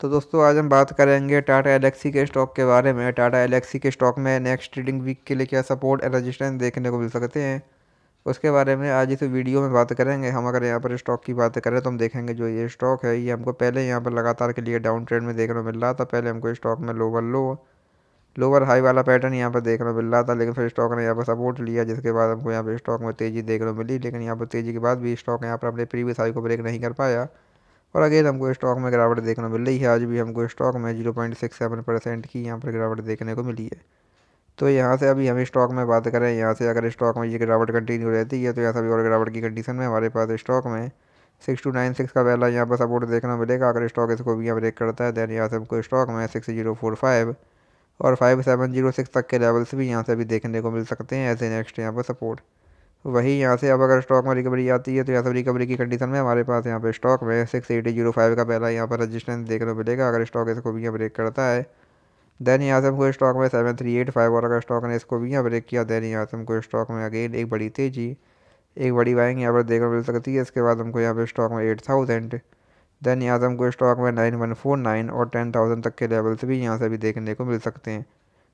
तो दोस्तों आज हम बात करेंगे टाटा एलेक्सी के स्टॉक के बारे में टाटा एलेक्सी के स्टॉक में नेक्स्ट ट्रेडिंग वीक के लिए क्या सपोर्ट एंड रजिस्टेंस देखने को मिल सकते हैं उसके बारे में आज इस वीडियो में बात करेंगे हम अगर यहाँ पर स्टॉक की बात करें तो हम देखेंगे जो ये स्टॉक है ये हमको पहले यहाँ पर लगातार के लिए डाउन ट्रेंड में देखने को मिल रहा था पहले हमको स्टॉक में लोअर लो लोअर हाई वाला पैटर्न यहाँ पर देखने को मिल रहा था लेकिन फिर स्टॉक ने यहाँ पर सपोर्ट लिया जिसके बाद हमको यहाँ पर स्टॉक में तेज़ी देखने को मिली लेकिन यहाँ पर तेज़ी के बाद भी स्टॉक यहाँ पर अपने प्रीवियस हाई को ब्रेक नहीं कर पाया और अगेन हमको स्टॉक में गिरावट देखने मिल रही है आज भी हमको स्टॉक में zero point six seven percent की यहाँ पर गिरावट देखने को मिली है तो यहाँ से अभी हम स्टॉक में बात करें यहाँ से अगर स्टॉक में ये गिरावट कंटिन्यू रहती है तो यहाँ से अभी और गिरावट की कंडीशन में हमारे पास स्टॉक में सिक्स टू नाइन सिक्स का पहला यहाँ पर सपोर्ट देखना मिलेगा अगर स्टॉक इसको भी यहाँ ब्रेक करता है दैन यहाँ से हमको स्टॉक में सिक्स जीरो फोर फाइव और फाइव सेवन जीरो सिक्स तक के लेवल्स भी यहाँ से अभी देखने को मिल सकते हैं एज ए नेक्स्ट यहाँ पर सपोर्ट वही यहाँ से अब अगर स्टॉक में रिकवरी आती है तो यहाँ सब रिकवरी की कंडीशन में हमारे पास यहाँ पे स्टॉक में सिक्स एटी जीरो फाइव का पहला यहाँ पर रजिस्टेंस देखने को मिलेगा अगर स्टॉक इसको भी ब्रेक करता है देन यहाँ से हमको स्टॉक में सेवन थ्री एट फाइव और अगर स्टॉक ने इसको भी यहाँ ब्रेक किया देन यहाँ से हमको स्टॉक में अगेन एक बड़ी तेजी एक बड़ी बाइंग यहाँ पर देखने मिल सकती है इसके बाद हमको यहाँ पर स्टॉक में एट थाउजेंड देन यहाँ से हमको स्टॉक में नाइन वन फोर नाइन और टेन थाउजेंड तक के लेवल्स भी यहाँ से भी देखने को मिल सकते हैं